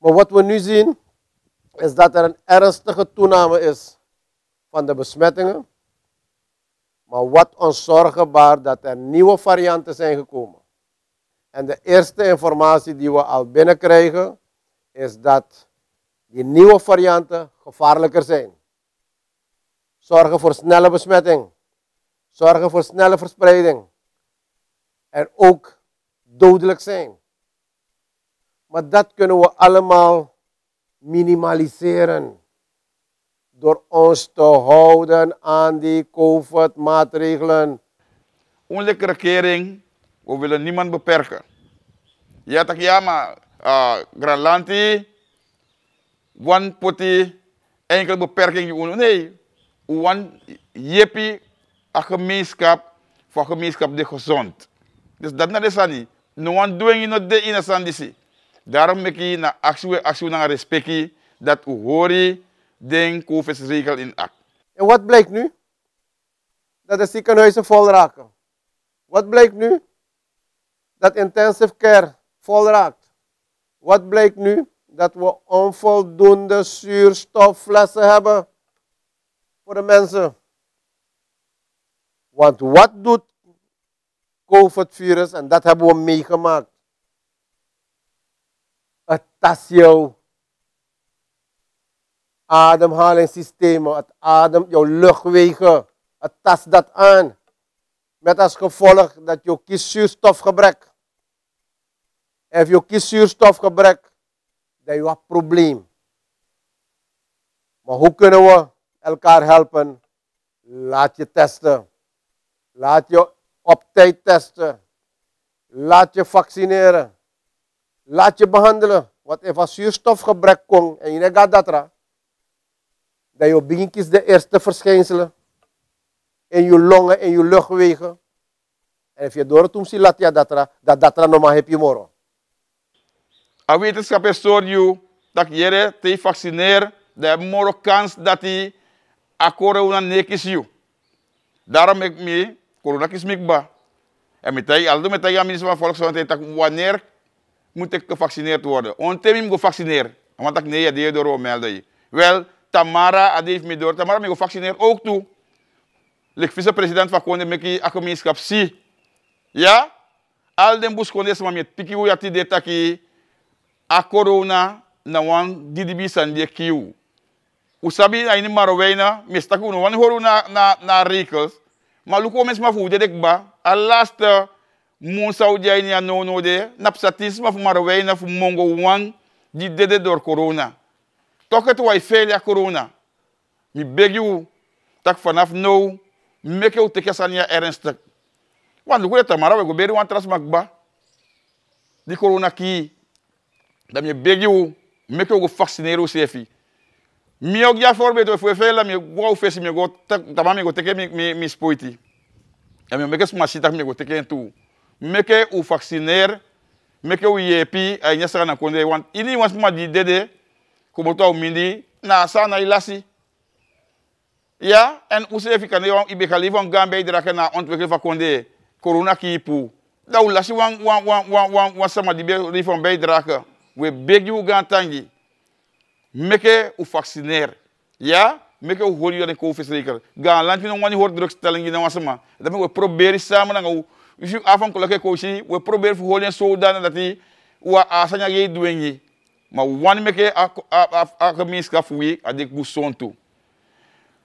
Maar wat we nu zien is dat er een ernstige toename is van de besmettingen. Maar wat ons zorgen baart dat er nieuwe varianten zijn gekomen. En de eerste informatie die we al binnenkrijgen is dat die nieuwe varianten gevaarlijker zijn. Zorgen voor snelle besmetting. Zorgen voor snelle verspreiding. En ook dodelijk zijn. Maar dat kunnen we allemaal minimaliseren door ons te houden aan die COVID-maatregelen. Onze regering, we willen niemand beperken. Ja, dat ja, maar uh, Granlanti, one poti, enkel beperking. Nee, one jepi, een gemeenschap, voor gemeenschap die gezond. Dus dat is niet. No one doing in not in a Daarom moet je naar actie, actie naar respectie dat u hoori den COVID-regel in act. En wat blijkt nu? Dat de ziekenhuizen vol raken. Wat blijkt nu? Dat intensive care vol raakt. Wat blijkt nu? Dat we onvoldoende zuurstofflessen hebben voor de mensen. Want wat doet COVID-virus, en dat hebben we meegemaakt jouw Ademhalingssysteem het adem, jouw luchtwegen, het tast dat aan. Met als gevolg dat je kieszuurstofgebrek. En je kieszuurstofgebrek, dan je een probleem. Maar hoe kunnen we elkaar helpen? Laat je testen. Laat je op tijd testen. Laat je vaccineren. Laat je behandelen. Wat even zuurstofgebrek komt en je gaat dat ra. Dan je begint de eerste verschijnselen. In je longen, en je luchtwegen. En als je door het omziet, laat je dat ra. Dat dat ra normaal heb je morgen. A wetenschapper stoort je dat je te vaccineren. De morgen kans dat hij akkoord corona nek is je. Daarom ik me, corona is ba. En meteen, al doen meteen aan minister van Volksgezondheid, wanneer moet ik gevaccineerd worden. Ontemim go vaccineer. Want ik nee, die door melde je. Wel, Tamara, adief me door. Tamara, me gevaccineerd ook toe. Ik vice-president van Konde, meki a gemeenschap zie. Ja? Al den bus Konde, maar met piki hoe je die a corona, nou, na wan didibi san die kiu. Usabi, aini maroweina, mistaku, no wan horu na, na, na rekels. Maar luko mens maar ba. Al laatste... Musa ujaini ya nono de napsatisma fu marwaina fu mongo wang di dede dor corona. Toket wai felia corona. Mi beg you tak vanaf nou meke u tekesan ya ernstig. Want hoe ta marawe go beri wan magba, Di corona ki dam je beg you meke u go vaccineren sefi. Mi ook ja voorbeeld voor vela mi wou fesi mi go tamami go teke mi mi spoiti. Ja da mi meke smasita mi go teke en toe. meke u vacciner meke u yepi ay nyasaka na konde want ini wans ma di dede kuboto au mindi na sa na ilasi ya en use fi kande wan ibe kali wan gambe idra kana ontweke fa konde corona ki pu da ulasi wan wan wan wan wan wan sama di be rifon be idra ka we begi u gantangi meke u vacciner ya meke u holi yone ko fesrikal ga lantino wani hor drugs talangi na wasama da me we proberi sama na ngau ju afan kula ke koshi we prober fu holen so dan dati a sanya ye duenye ma wan meke a a a a mis ka fuwi a de ku sonto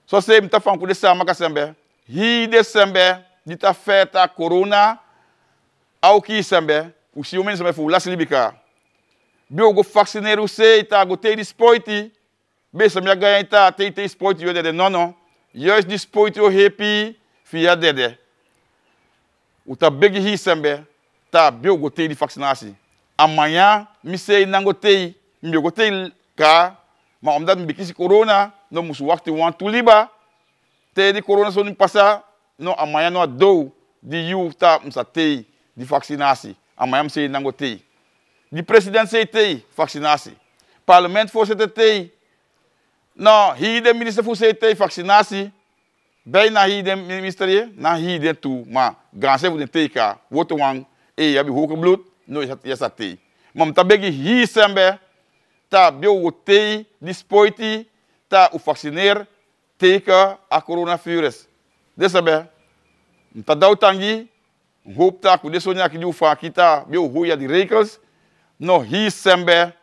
so se mta fan ku de sa maka sembe hi de sembe dita feta corona au ki sembe o si homem sembe fu las libika bio go vacciner o se ita go te dispoiti be sembe ganha ita te te dispoiti yo de non non Juist die spoit yo happy via dede. uta begi hi sembe ta biogo tei di vaccinasi amanya misei nango tei mbiogo tei ka ma omdat mbikisi corona no musu wakti wan tuliba tei di corona so ni pasa no amanya no adou di yu ta msa tei di vaccinasi amanya misei nango tei di president sei tei vaccinasi parlement voorzitter tei no hii de minister voor sei tei vaccinasi Bij na hier de ministerie, na hier de toe. Maar ganse voor de teka, wordt wang, eh, je hebt hoge bloed, no is dat thee. Maar dat begin hier zijn ta bio wo thee, die ta u vaccineer, teken a coronavirus. Dus dat ben, tangi, hoop dat we zo kita, bio hoe die rekels, no hier zijn bij,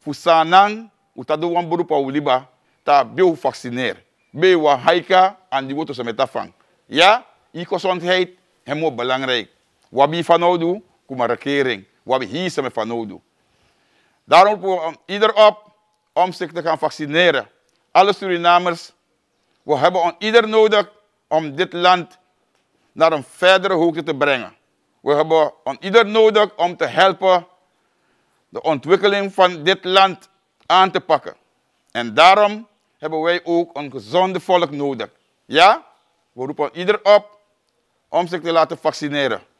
voor sanang, u ta do wan beroep liba, ta bio vaccineer. Bewa haika en die wordt met afvang. Ja, die gezondheid is heel belangrijk. Wabi van oudu, maar regering. Wabi hier van van oudu. Daarom roepen we ieder op om zich te gaan vaccineren. Alle Surinamers, we hebben on ieder nodig om dit land naar een verdere hoogte te brengen. We hebben on ieder nodig om te helpen de ontwikkeling van dit land aan te pakken. En daarom hebben wij ook een gezonde volk nodig. Ja? We roepen ieder op om zich te laten vaccineren.